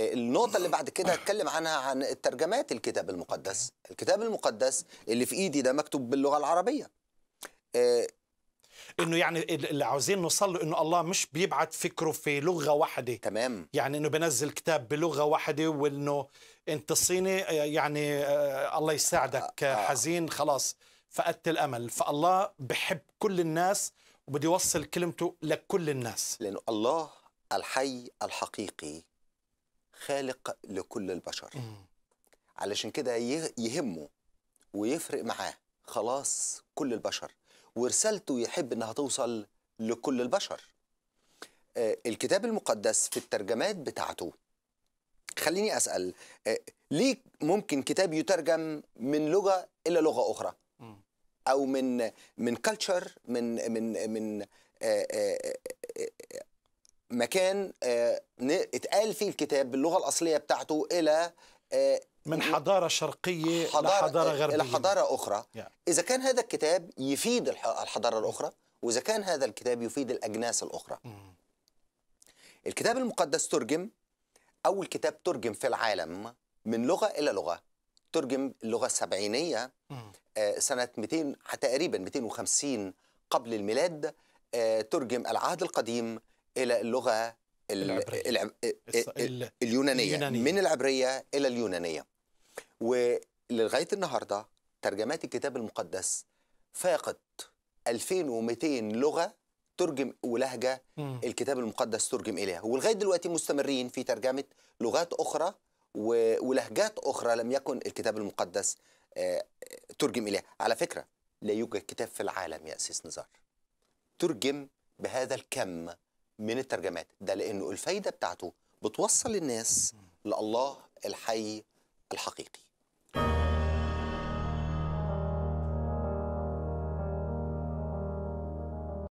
النقطة اللي بعد كده هتكلم عنها عن الترجمات الكتاب المقدس الكتاب المقدس اللي في إيدي ده مكتوب باللغة العربية آه، انه يعني اللي عاوزين نوصل له انه الله مش بيبعت فكره في لغه واحده تمام يعني انه بنزل كتاب بلغه واحده وانه انت صيني آه، يعني آه، الله يساعدك حزين خلاص فقدت الامل فالله بحب كل الناس وبده يوصل كلمته لكل الناس لانه الله الحي الحقيقي خالق لكل البشر علشان كده يهمه ويفرق معاه خلاص كل البشر ورسالته يحب انها توصل لكل البشر آه، الكتاب المقدس في الترجمات بتاعته خليني اسال آه، ليه ممكن كتاب يترجم من لغه الى لغه اخرى او من من كلتشر من من من آه، مكان آه، اتقال فيه الكتاب باللغه الاصليه بتاعته الى آه، من حضاره شرقيه حضارة لحضاره آه، غربيه الى حضاره اخرى yeah. اذا كان هذا الكتاب يفيد الحضاره الاخرى واذا كان هذا الكتاب يفيد الاجناس الاخرى mm. الكتاب المقدس ترجم اول كتاب ترجم في العالم من لغه الى لغه ترجم اللغه السبعينيه mm. سنه 200 تقريبا 250 قبل الميلاد ترجم العهد القديم الى اللغه العبرية. اليونانية. اليونانية من العبرية إلى اليونانية ولغاية النهاردة ترجمات الكتاب المقدس فاقت 2200 لغة ترجم ولهجة م. الكتاب المقدس ترجم إليها ولغاية دلوقتي مستمرين في ترجمة لغات أخرى ولهجات أخرى لم يكن الكتاب المقدس آه، ترجم إليها على فكرة لا يوجد كتاب في العالم يا أسيس نزار ترجم بهذا الكم من الترجمات ده لانه الفايده بتاعته بتوصل الناس لله الحي الحقيقي